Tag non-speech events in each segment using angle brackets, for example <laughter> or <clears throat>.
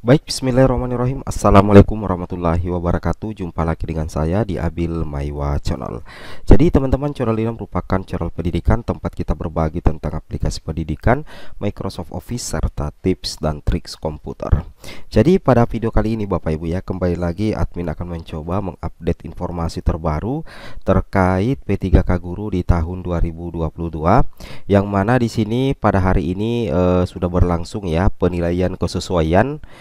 Baik, bismillahirrahmanirrahim Assalamualaikum warahmatullahi wabarakatuh Jumpa lagi dengan saya di Abil Maiwa Channel Jadi teman-teman channel ini merupakan channel pendidikan Tempat kita berbagi tentang aplikasi pendidikan Microsoft Office serta tips dan triks komputer Jadi pada video kali ini Bapak Ibu ya Kembali lagi admin akan mencoba mengupdate informasi terbaru Terkait P3K Guru di tahun 2022 Yang mana di sini pada hari ini eh, sudah berlangsung ya Penilaian kesesuaian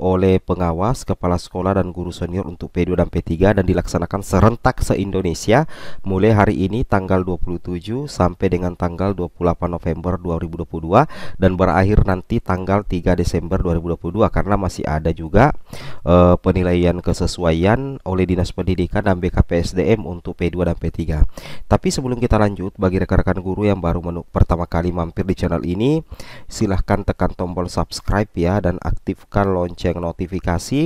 oleh pengawas, kepala sekolah dan guru senior untuk P2 dan P3 dan dilaksanakan serentak se-Indonesia mulai hari ini tanggal 27 sampai dengan tanggal 28 November 2022 dan berakhir nanti tanggal 3 Desember 2022 karena masih ada juga eh, penilaian kesesuaian oleh Dinas Pendidikan dan BKPSDM untuk P2 dan P3. Tapi sebelum kita lanjut bagi rekan-rekan guru yang baru pertama kali mampir di channel ini silahkan tekan tombol subscribe ya dan aktifkan lonceng lonceng notifikasi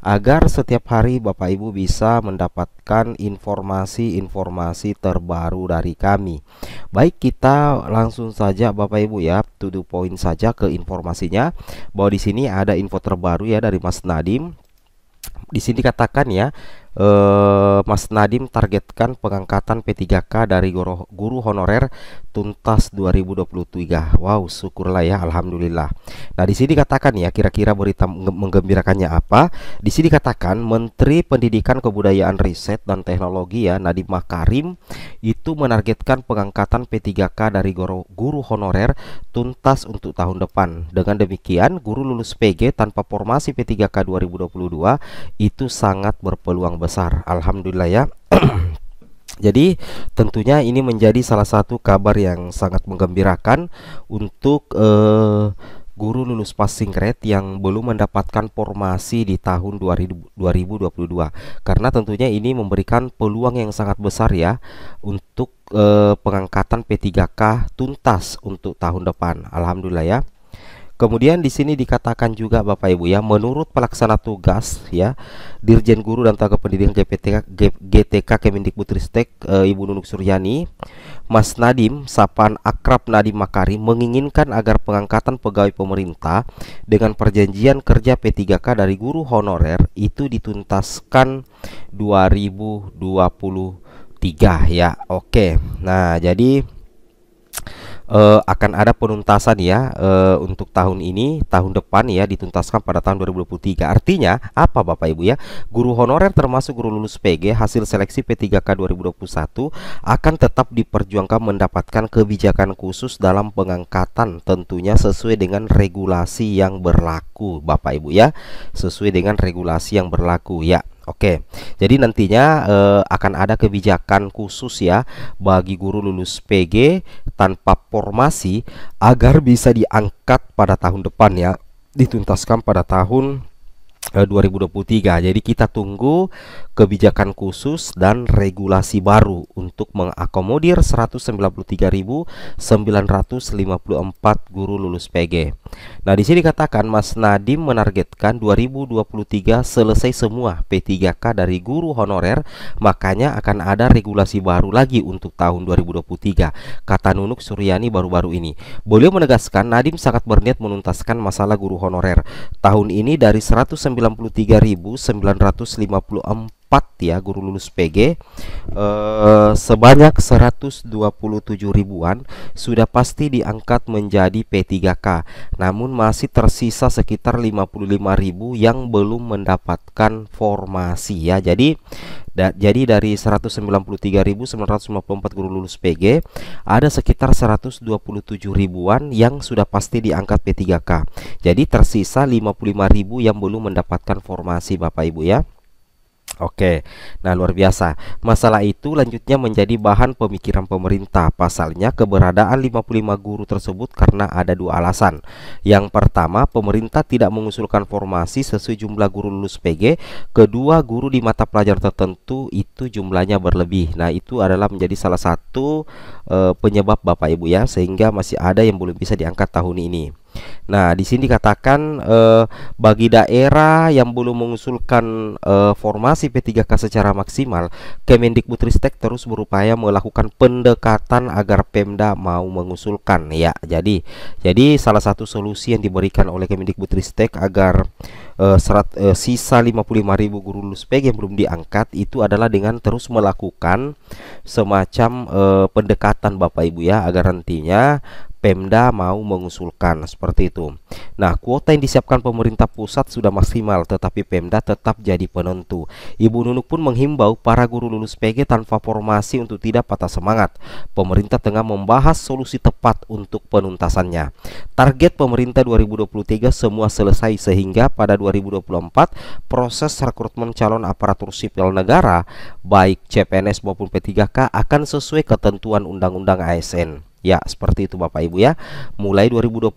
agar setiap hari Bapak Ibu bisa mendapatkan informasi-informasi terbaru dari kami. Baik, kita langsung saja Bapak Ibu ya, to the point saja ke informasinya. Bahwa di sini ada info terbaru ya dari Mas Nadim. Di sini katakan ya, eh, Mas Nadim targetkan pengangkatan P3K dari guru, guru honorer tuntas 2023. Wow, syukurlah ya, alhamdulillah. Nah, di sini katakan ya, kira-kira berita menggembirakannya apa? Di sini katakan Menteri Pendidikan Kebudayaan Riset dan Teknologi ya, Nadiem Makarim itu menargetkan pengangkatan P3K dari guru, guru honorer tuntas untuk tahun depan. Dengan demikian, guru lulus PG tanpa formasi P3K 2022 itu sangat berpeluang besar besar Alhamdulillah ya <clears throat> jadi tentunya ini menjadi salah satu kabar yang sangat menggembirakan untuk uh, guru lulus passing grade yang belum mendapatkan formasi di tahun 2022 karena tentunya ini memberikan peluang yang sangat besar ya untuk uh, pengangkatan P3K tuntas untuk tahun depan Alhamdulillah ya Kemudian di sini dikatakan juga Bapak Ibu ya, menurut pelaksana tugas ya, Dirjen Guru dan Tenaga Pendidikan GPTK GTK Kemendikbudristek e, Ibu Nunuk Suryani, Mas Nadim, Sapan akrab Nadim Makari, menginginkan agar pengangkatan pegawai pemerintah dengan perjanjian kerja P3K dari guru honorer itu dituntaskan 2023 ya. Oke. Nah, jadi uh, akan ada penuntasan ya uh, untuk tahun ini, tahun depan ya dituntaskan pada tahun 2023. Artinya apa Bapak Ibu ya? Guru honorer termasuk guru lulus PG hasil seleksi P3K 2021 akan tetap diperjuangkan mendapatkan kebijakan khusus dalam pengangkatan tentunya sesuai dengan regulasi yang berlaku Bapak Ibu ya. Sesuai dengan regulasi yang berlaku ya. Oke, jadi nantinya eh, akan ada kebijakan khusus ya bagi guru lulus PG tanpa formasi agar bisa diangkat pada tahun depan ya, dituntaskan pada tahun 2023. Eh, Jadi kita tunggu kebijakan khusus dan regulasi baru untuk mengakomodir 193.954 guru lulus PG. Nah, di sini katakan Mas Nadim menargetkan 2023 selesai semua P3K dari guru honorer, makanya akan ada regulasi baru lagi untuk tahun 2023, kata Nunuk Suryani baru-baru ini. Beliau menegaskan Nadim sangat berniat menuntaskan masalah guru honorer tahun ini dari 190 sembilan puluh ratus lima 99.954 4 ya guru lulus PG eh, sebanyak 127 ribuan sudah pasti diangkat menjadi P3K namun masih tersisa sekitar 55 ribu yang belum mendapatkan formasi ya jadi da, jadi dari 193.954 guru lulus PG ada sekitar 127 ribuan yang sudah pasti diangkat P3K jadi tersisa 55 ribu yang belum mendapatkan formasi Bapak Ibu ya Oke, nah luar biasa. Masalah itu lanjutnya menjadi bahan pemikiran pemerintah. Pasalnya keberadaan 55 guru tersebut karena ada dua alasan. Yang pertama, pemerintah tidak mengusulkan formasi sesuai jumlah guru lulus PG. Kedua, guru di mata pelajar tertentu itu jumlahnya berlebih. Nah, itu adalah menjadi salah satu e, penyebab Bapak Ibu ya, sehingga masih ada yang belum bisa diangkat tahun ini. Nah, di sini dikatakan eh, bagi daerah yang belum mengusulkan eh, formasi P3K secara maksimal, Kemendikbudristek terus berupaya melakukan pendekatan agar Pemda mau mengusulkan ya. Jadi, jadi salah satu solusi yang diberikan oleh Kemendikbudristek agar eh, serat, eh, sisa 55.000 guru lulus PG yang belum diangkat itu adalah dengan terus melakukan semacam eh, pendekatan Bapak Ibu ya agar nantinya Pemda mau mengusulkan seperti itu. Nah, kuota yang disiapkan pemerintah pusat sudah maksimal, tetapi Pemda tetap jadi penentu. Ibu Nunuk pun menghimbau para guru lulus PG tanpa formasi untuk tidak patah semangat. Pemerintah tengah membahas solusi tepat untuk penuntasannya. Target pemerintah 2023 semua selesai sehingga pada 2024 proses rekrutmen calon aparatur sipil negara baik CPNS maupun P3K akan sesuai ketentuan Undang-Undang ASN. Ya, seperti itu Bapak Ibu ya. Mulai 2024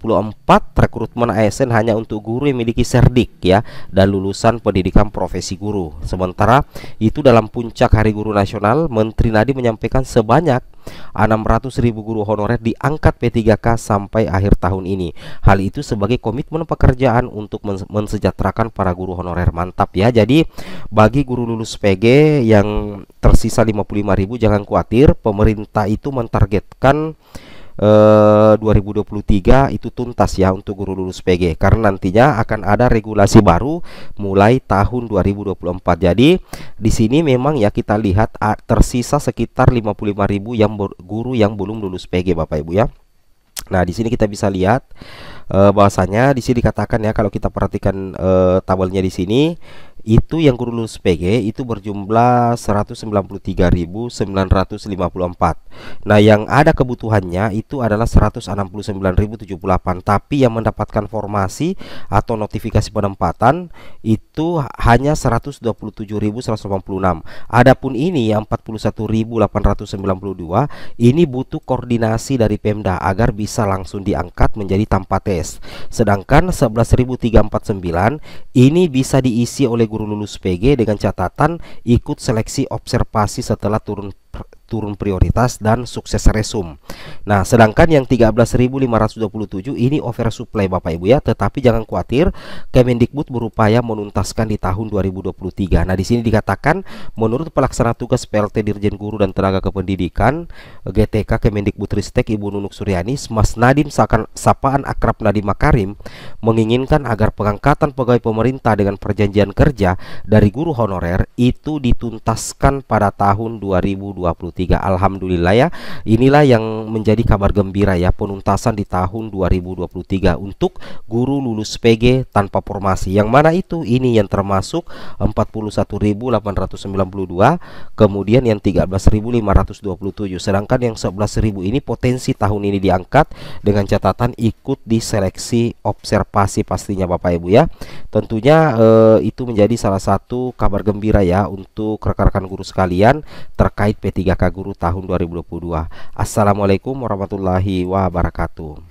rekrutmen ASN hanya untuk guru yang memiliki serdik ya dan lulusan pendidikan profesi guru. Sementara itu dalam puncak Hari Guru Nasional, Menteri Nadi menyampaikan sebanyak 600 ribu guru honorer diangkat P3K sampai akhir tahun ini. Hal itu sebagai komitmen pekerjaan untuk mensejahterakan para guru honorer mantap ya. Jadi bagi guru lulus PG yang tersisa 55 ribu jangan khawatir pemerintah itu mentargetkan 2023 eh, itu tuntas ya untuk guru lulus PG karena nantinya akan ada regulasi baru mulai tahun 2024. Jadi di sini memang ya kita lihat tersisa sekitar 55.000 yang guru yang belum lulus PG Bapak Ibu ya. Nah, di sini kita bisa lihat e, bahwasanya di sini dikatakan ya kalau kita perhatikan e, tabelnya di sini itu yang kurulus PG itu berjumlah 193.954 nah yang ada kebutuhannya itu adalah 169.078 tapi yang mendapatkan formasi atau notifikasi penempatan itu hanya 127.186 adapun ini yang 41.892 ini butuh koordinasi dari Pemda agar bisa langsung diangkat menjadi tanpa tes sedangkan 11.349 ini bisa diisi oleh guru lulus PG dengan catatan ikut seleksi observasi setelah turun turun prioritas dan sukses resum. Nah, sedangkan yang 13.527 ini over supply Bapak Ibu ya, tetapi jangan khawatir, Kemendikbud berupaya menuntaskan di tahun 2023. Nah, di sini dikatakan menurut pelaksana tugas PLT Dirjen Guru dan Tenaga Kependidikan GTK Kemendikbud Ristek Ibu Nunuk Suryani, Mas Nadim seakan sapaan akrab Nadim Makarim menginginkan agar pengangkatan pegawai pemerintah dengan perjanjian kerja dari guru honorer itu dituntaskan pada tahun 2023 2023. Alhamdulillah ya. Inilah yang menjadi kabar gembira ya penuntasan di tahun 2023 untuk guru lulus PG tanpa formasi. Yang mana itu? Ini yang termasuk 41.892, kemudian yang 13.527. Sedangkan yang 11.000 ini potensi tahun ini diangkat dengan catatan ikut di seleksi observasi pastinya Bapak Ibu ya. Tentunya eh, itu menjadi salah satu kabar gembira ya untuk rekan-rekan guru sekalian terkait Tahun 3 k Guru tahun 2022. Assalamualaikum warahmatullahi wabarakatuh.